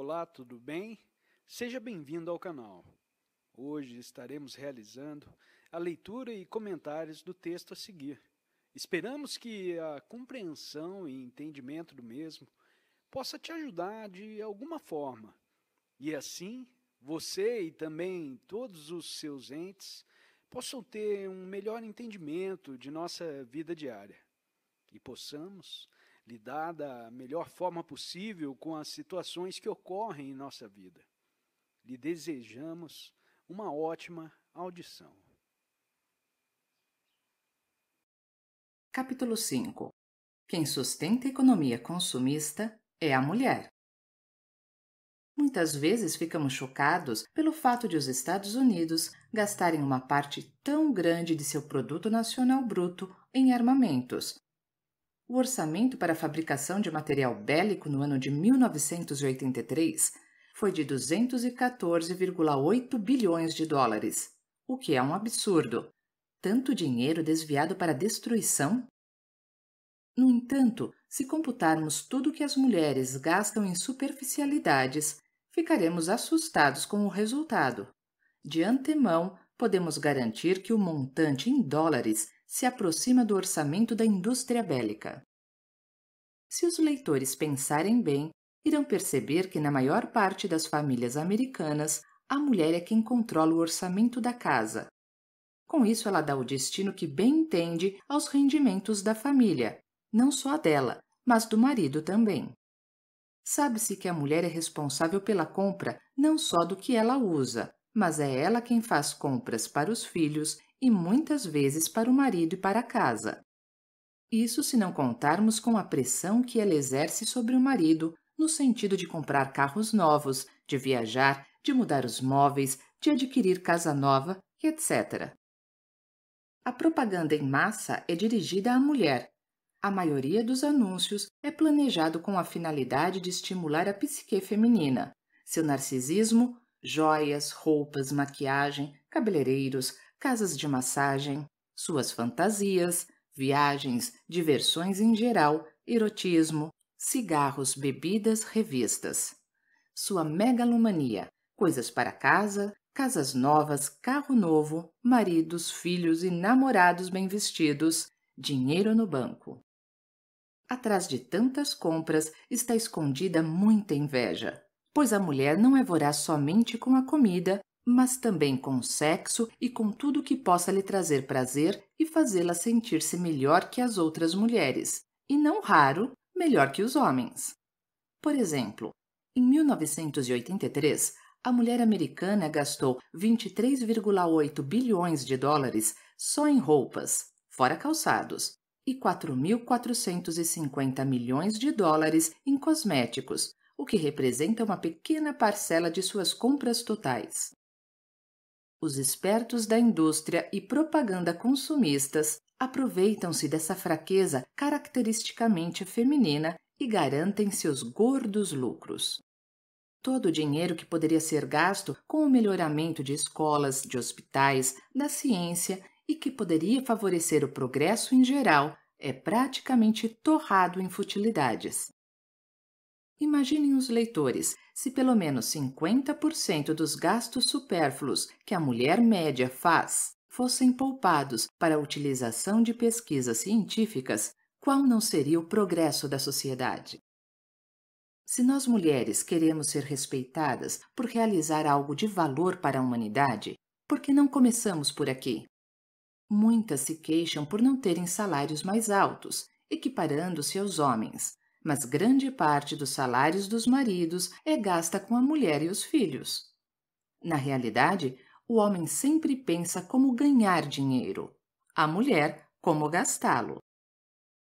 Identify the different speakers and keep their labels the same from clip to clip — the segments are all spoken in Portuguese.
Speaker 1: Olá, tudo bem? Seja bem-vindo ao canal. Hoje estaremos realizando a leitura e comentários do texto a seguir. Esperamos que a compreensão e entendimento do mesmo possa te ajudar de alguma forma. E assim, você e também todos os seus entes possam ter um melhor entendimento de nossa vida diária e possamos lidar da melhor forma possível com as situações que ocorrem em nossa vida. Lhe desejamos uma ótima audição.
Speaker 2: Capítulo 5 Quem sustenta a economia consumista é a mulher. Muitas vezes ficamos chocados pelo fato de os Estados Unidos gastarem uma parte tão grande de seu produto nacional bruto em armamentos, o orçamento para a fabricação de material bélico no ano de 1983 foi de 214,8 bilhões de dólares, o que é um absurdo. Tanto dinheiro desviado para destruição? No entanto, se computarmos tudo que as mulheres gastam em superficialidades, ficaremos assustados com o resultado. De antemão, podemos garantir que o montante em dólares se aproxima do orçamento da indústria bélica. Se os leitores pensarem bem, irão perceber que na maior parte das famílias americanas, a mulher é quem controla o orçamento da casa. Com isso, ela dá o destino que bem entende aos rendimentos da família, não só dela, mas do marido também. Sabe-se que a mulher é responsável pela compra não só do que ela usa, mas é ela quem faz compras para os filhos e muitas vezes para o marido e para a casa. Isso se não contarmos com a pressão que ela exerce sobre o marido, no sentido de comprar carros novos, de viajar, de mudar os móveis, de adquirir casa nova, etc. A propaganda em massa é dirigida à mulher. A maioria dos anúncios é planejado com a finalidade de estimular a psique feminina, seu narcisismo, joias, roupas, maquiagem, cabeleireiros, casas de massagem, suas fantasias, viagens, diversões em geral, erotismo, cigarros, bebidas, revistas. Sua megalomania, coisas para casa, casas novas, carro novo, maridos, filhos e namorados bem vestidos, dinheiro no banco. Atrás de tantas compras está escondida muita inveja, pois a mulher não é voraz somente com a comida, mas também com o sexo e com tudo que possa lhe trazer prazer e fazê-la sentir-se melhor que as outras mulheres, e não raro, melhor que os homens. Por exemplo, em 1983, a mulher americana gastou 23,8 bilhões de dólares só em roupas, fora calçados, e 4.450 milhões de dólares em cosméticos, o que representa uma pequena parcela de suas compras totais. Os espertos da indústria e propaganda consumistas aproveitam-se dessa fraqueza caracteristicamente feminina e garantem seus gordos lucros. Todo o dinheiro que poderia ser gasto com o melhoramento de escolas, de hospitais, da ciência e que poderia favorecer o progresso em geral é praticamente torrado em futilidades. Imaginem os leitores se pelo menos 50% dos gastos supérfluos que a mulher média faz fossem poupados para a utilização de pesquisas científicas, qual não seria o progresso da sociedade? Se nós mulheres queremos ser respeitadas por realizar algo de valor para a humanidade, por que não começamos por aqui? Muitas se queixam por não terem salários mais altos, equiparando-se aos homens, mas grande parte dos salários dos maridos é gasta com a mulher e os filhos. Na realidade, o homem sempre pensa como ganhar dinheiro, a mulher como gastá-lo.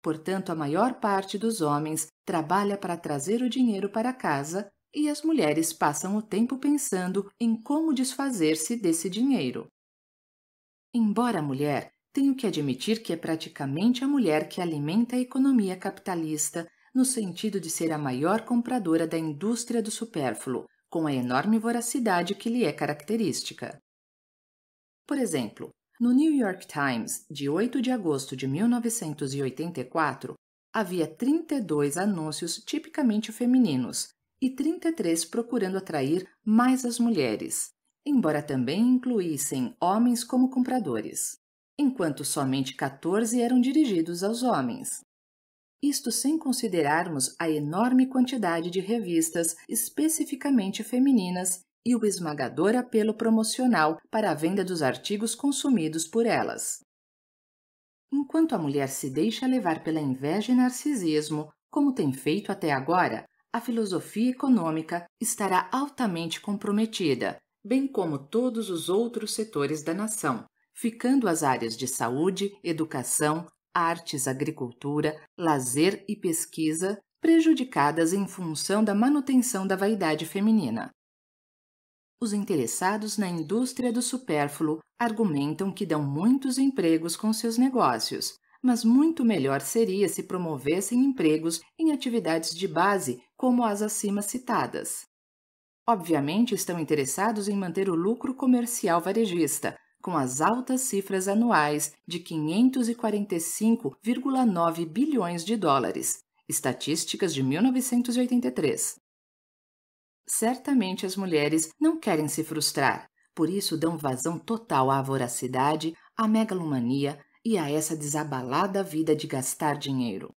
Speaker 2: Portanto, a maior parte dos homens trabalha para trazer o dinheiro para casa e as mulheres passam o tempo pensando em como desfazer-se desse dinheiro. Embora a mulher, tenho que admitir que é praticamente a mulher que alimenta a economia capitalista no sentido de ser a maior compradora da indústria do supérfluo, com a enorme voracidade que lhe é característica. Por exemplo, no New York Times, de 8 de agosto de 1984, havia 32 anúncios tipicamente femininos e 33 procurando atrair mais as mulheres, embora também incluíssem homens como compradores, enquanto somente 14 eram dirigidos aos homens. Isto sem considerarmos a enorme quantidade de revistas especificamente femininas e o esmagador apelo promocional para a venda dos artigos consumidos por elas. Enquanto a mulher se deixa levar pela inveja e narcisismo, como tem feito até agora, a filosofia econômica estará altamente comprometida, bem como todos os outros setores da nação, ficando as áreas de saúde, educação, artes, agricultura, lazer e pesquisa prejudicadas em função da manutenção da vaidade feminina. Os interessados na indústria do supérfluo argumentam que dão muitos empregos com seus negócios, mas muito melhor seria se promovessem empregos em atividades de base como as acima citadas. Obviamente estão interessados em manter o lucro comercial varejista, com as altas cifras anuais de 545,9 bilhões de dólares, estatísticas de 1983. Certamente as mulheres não querem se frustrar, por isso dão vazão total à voracidade, à megalomania e a essa desabalada vida de gastar dinheiro.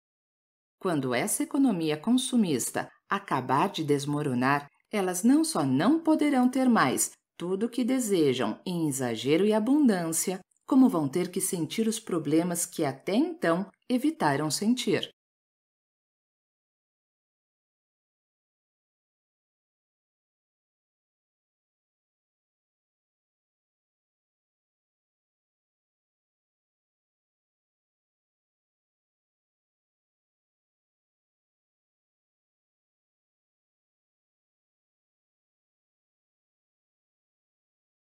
Speaker 2: Quando essa economia consumista acabar de desmoronar, elas não só não poderão ter mais, tudo o que desejam em exagero e abundância, como vão ter que sentir os
Speaker 1: problemas que até então evitaram sentir.